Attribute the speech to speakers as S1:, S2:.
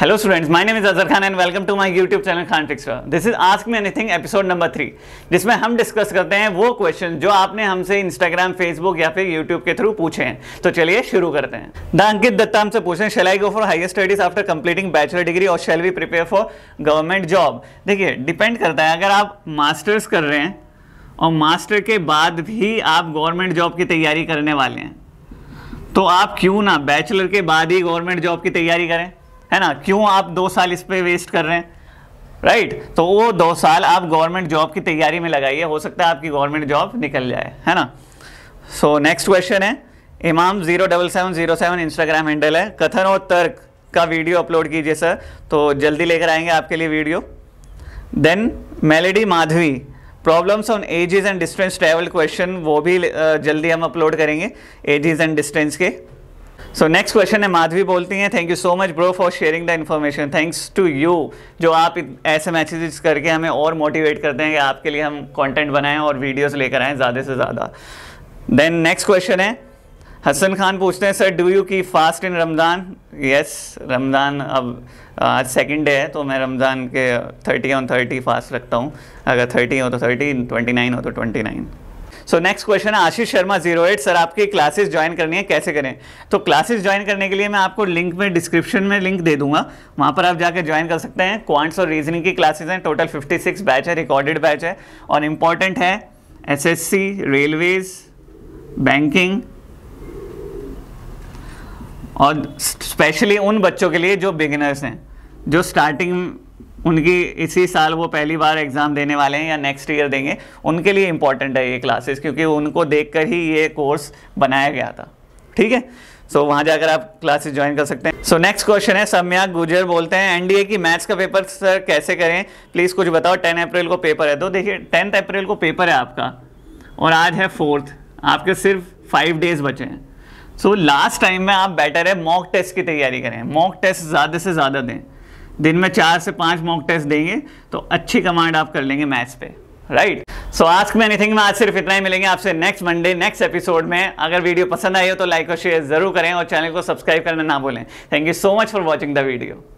S1: Hello students my name is Azhar Khan and welcome to my YouTube channel Khan Fixer. This is ask me anything episode number three जिसमें हम discuss करते हैं वो question जो आपने हमसे इंस्टाग्राम फेसबुक या फिर यूट्यूब के थ्रू पूछे हैं तो चलिए शुरू करते हैं द अंकित दत्ता हमसे पूछे हैं shall I go for higher studies after completing bachelor degree और shall we prepare for government job देखिए डिपेंड करता है अगर आप मास्टर्स कर रहे हैं और मास्टर के बाद भी आप गवर्नमेंट जॉब की तैयारी करने वाले हैं तो आप क्यों ना बैचलर के बाद ही गवर्नमेंट जॉब की तैयारी करें है ना क्यों आप दो साल इस पर वेस्ट कर रहे हैं राइट right? तो वो दो साल आप गवर्नमेंट जॉब की तैयारी में लगाइए हो सकता है आपकी गवर्नमेंट जॉब निकल जाए है ना सो नेक्स्ट क्वेश्चन है Imam zero double seven zero seven Instagram handle है कथन और तर्क का वीडियो अपलोड कीजिए सर तो जल्दी लेकर आएंगे आपके लिए वीडियो देन मेलेडी माधवी problems on ages and distance travel question वो भी जल्दी हम अपलोड करेंगे एजेस एंड डिस्टेंस के सो नेक्स्ट क्वेश्चन है माधवी बोलती हैं thank you so much bro for sharing the information thanks to you जो आप ऐसे मैसेजेस करके हमें और मोटिवेट करते हैं कि आपके लिए हम कंटेंट बनाएं और वीडियोस लेकर आएँ ज़्यादा से ज़्यादा देन नेक्स्ट क्वेश्चन है हसन खान पूछते हैं sir do you keep fast in Ramzan yes Ramzan अब आज सेकेंड डे है तो मैं रमज़ान के थर्टी ऑन थर्टी फास्ट रखता हूँ अगर थर्टी हो तो थर्टी ट्वेंटी नाइन हो तो twenty nine so next question है Ashish Sharma zero eight sir आपकी क्लासेस ज्वाइन करनी है कैसे करें तो क्लासेस ज्वाइन करने के लिए मैं आपको लिंक में डिस्क्रिप्शन में लिंक दे दूंगा वहां पर आप जाकर ज्वाइन कर सकते हैं क्वांट्स और रीजनिंग की क्लासेज हैं टोटल फिफ्टी सिक्स बैच है रिकॉर्डेड बैच है और इम्पॉर्टेंट है S S C railways banking और स्पेशली उन बच्चों के लिए जो बिगिनर्स हैं जो स्टार्टिंग उनकी इसी साल वो पहली बार एग्ज़ाम देने वाले हैं या नेक्स्ट ईयर देंगे उनके लिए इम्पॉर्टेंट है ये क्लासेस क्योंकि उनको देख ही ये कोर्स बनाया गया था ठीक है सो so, वहाँ जाकर आप क्लासेस ज्वाइन कर सकते हैं सो नेक्स्ट क्वेश्चन है सम्या गुजर बोलते हैं एनडीए की मैथ्स का पेपर सर कैसे करें प्लीज़ कुछ बताओ टेन अप्रैल को पेपर है तो देखिए टेंथ अप्रैल को पेपर है आपका और आज है फोर्थ आपके सिर्फ फाइव डेज बचे हैं सो लास्ट टाइम में आप बेटर है मॉक टेस्ट की तैयारी करें मॉक टेस्ट ज़्यादा से ज़्यादा दें दिन में चार से पांच मॉक टेस्ट देंगे तो अच्छी कमांड आप कर लेंगे मैथ्स पे right so ask me anything में आज सिर्फ इतना ही मिलेंगे आपसे नेक्स्ट मंडे नेक्स्ट एपिसोड में अगर वीडियो पसंद आई हो तो लाइक और शेयर जरूर करें और चैनल को सब्सक्राइब करना ना भूलें thank you so much for watching the video